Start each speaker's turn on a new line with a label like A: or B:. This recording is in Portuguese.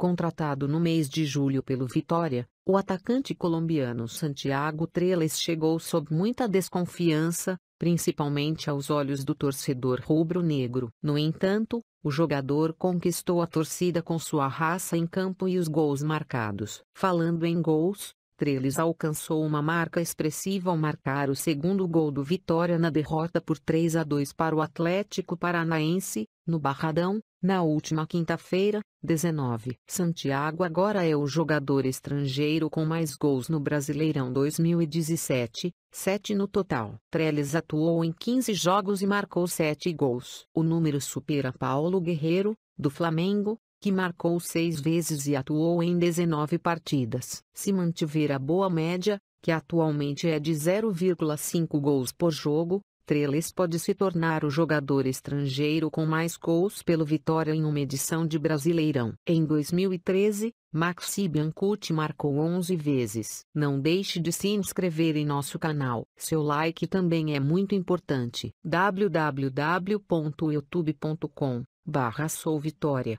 A: Contratado no mês de julho pelo Vitória, o atacante colombiano Santiago Trelas chegou sob muita desconfiança, principalmente aos olhos do torcedor rubro-negro. No entanto, o jogador conquistou a torcida com sua raça em campo e os gols marcados. Falando em gols, Treles alcançou uma marca expressiva ao marcar o segundo gol do Vitória na derrota por 3 a 2 para o Atlético Paranaense, no Barradão, na última quinta-feira, 19. Santiago agora é o jogador estrangeiro com mais gols no Brasileirão 2017, 7 no total. Treles atuou em 15 jogos e marcou 7 gols. O número supera Paulo Guerreiro, do Flamengo, que marcou seis vezes e atuou em 19 partidas. Se mantiver a boa média, que atualmente é de 0,5 gols por jogo, Treles pode se tornar o jogador estrangeiro com mais gols pelo Vitória em uma edição de Brasileirão. Em 2013, Maxi Biancuti marcou 11 vezes. Não deixe de se inscrever em nosso canal. Seu like também é muito importante. www.youtube.com barra Sou Vitória